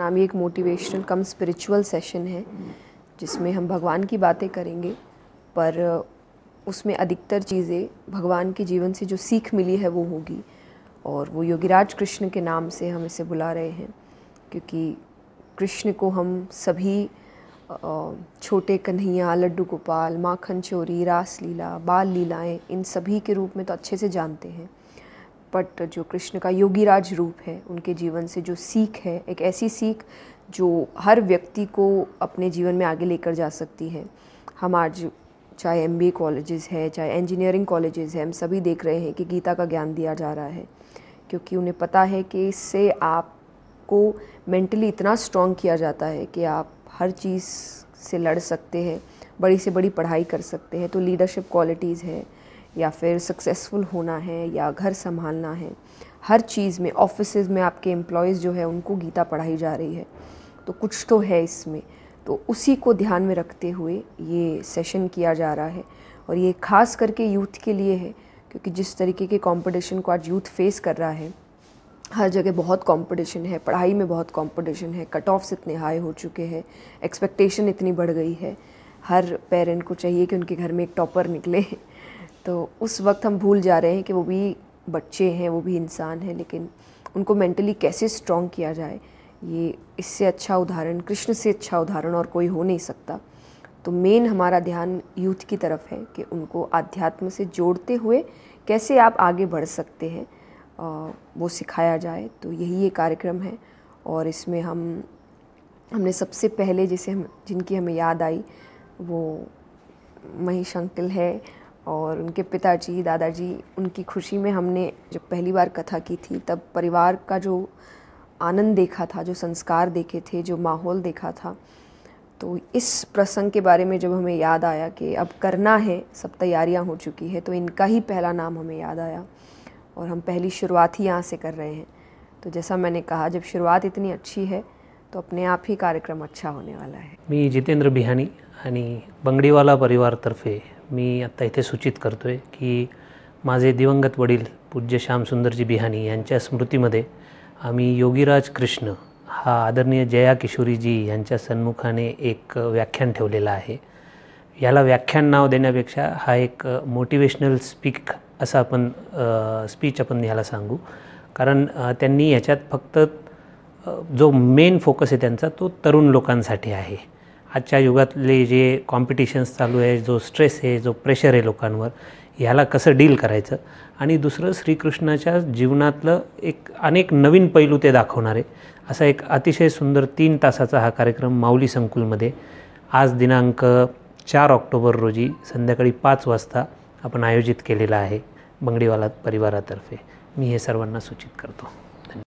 नाम ये एक मोटिवेशनल कम स्पिरिचुअल सेशन है जिसमें हम भगवान की बातें करेंगे पर उसमें अधिकतर चीज़ें भगवान के जीवन से जो सीख मिली है वो होगी और वो योगीराज कृष्ण के नाम से हम इसे बुला रहे हैं क्योंकि कृष्ण को हम सभी छोटे कन्हैया लड्डू गोपाल माखन चोरी रास लीला बाल लीलाएँ इन सभी के रूप में तो अच्छे से जानते हैं बट जो कृष्ण का योगीराज रूप है उनके जीवन से जो सीख है एक ऐसी सीख जो हर व्यक्ति को अपने जीवन में आगे लेकर जा सकती है हम आज चाहे एम बी कॉलेजेस है चाहे इंजीनियरिंग कॉलेजेस है हम सभी देख रहे हैं कि गीता का ज्ञान दिया जा रहा है क्योंकि उन्हें पता है कि इससे आपको मेंटली इतना स्ट्रॉन्ग किया जाता है कि आप हर चीज़ से लड़ सकते हैं बड़ी से बड़ी पढ़ाई कर सकते हैं तो लीडरशिप क्वालिटीज़ है या फिर सक्सेसफुल होना है या घर संभालना है हर चीज़ में ऑफिस में आपके एम्प्लॉयज़ जो है उनको गीता पढ़ाई जा रही है तो कुछ तो है इसमें तो उसी को ध्यान में रखते हुए ये सेशन किया जा रहा है और ये खास करके यूथ के लिए है क्योंकि जिस तरीके के कंपटीशन को आज यूथ फेस कर रहा है हर जगह बहुत कंपटीशन है पढ़ाई में बहुत कंपटीशन है कट ऑफ्स इतने हाई हो चुके हैं एक्सपेक्टेशन इतनी बढ़ गई है हर पेरेंट को चाहिए कि उनके घर में एक टॉपर निकले तो उस वक्त हम भूल जा रहे हैं कि वो भी बच्चे हैं वो भी इंसान हैं लेकिन उनको मेंटली कैसे स्ट्रॉन्ग किया जाए ये इससे अच्छा उदाहरण कृष्ण से अच्छा उदाहरण और कोई हो नहीं सकता तो मेन हमारा ध्यान यूथ की तरफ है कि उनको आध्यात्म से जोड़ते हुए कैसे आप आगे बढ़ सकते हैं वो सिखाया जाए तो यही ये कार्यक्रम है और इसमें हम हमने सबसे पहले जिसे हम जिनकी हमें याद आई वो महेश अंकल है और उनके पिताजी दादाजी उनकी खुशी में हमने जब पहली बार कथा की थी तब परिवार का जो आनंद देखा था जो संस्कार देखे थे जो माहौल देखा था तो इस प्रसंग के बारे में जब हमें याद आया कि अब करना है सब तैयारियां हो चुकी है तो इनका ही पहला नाम हमें याद आया और हम पहली शुरुआत ही यहाँ से कर रहे हैं तो जैसा मैंने कहा जब शुरुआत इतनी अच्छी है तो अपने आप ही कार्यक्रम अच्छा होने वाला है मी जितेंद्र बिहानी आणि बंगडीवाला परिवार तर्फे मी आत्ता इथे सूचित करतो आहे की माझे दिवंगत वडील पूज्य श्यामसुंदरजी बिहानी यांच्या स्मृतीमध्ये आम्ही योगीराज कृष्ण हा आदरणीय जया किशोरीजी यांच्या सन्मुखाने एक व्याख्यान ठेवलेलं आहे याला व्याख्यान नाव देण्यापेक्षा हा एक मोटिवेशनल स्पीक असं आपण स्पीच आपण ह्याला सांगू कारण त्यांनी ह्याच्यात फक्त जो मेन फोकस आहे त्यांचा तो तरुण लोकांसाठी आहे आजच्या युगातले जे कॉम्पिटिशन्स चालू आहे जो स्ट्रेस आहे जो प्रेशर आहे लोकांवर ह्याला कसं डील करायचं आणि दुसरं श्रीकृष्णाच्या जीवनातलं एक अनेक नवीन पैलू ते दाखवणारे असा एक अतिशय सुंदर तीन तासाचा हा कार्यक्रम माऊली संकुलमध्ये आज दिनांक चार ऑक्टोबर रोजी संध्याकाळी पाच वाजता आपण आयोजित केलेला आहे बंगडीवाला परिवारातर्फे मी हे सर्वांना सूचित करतो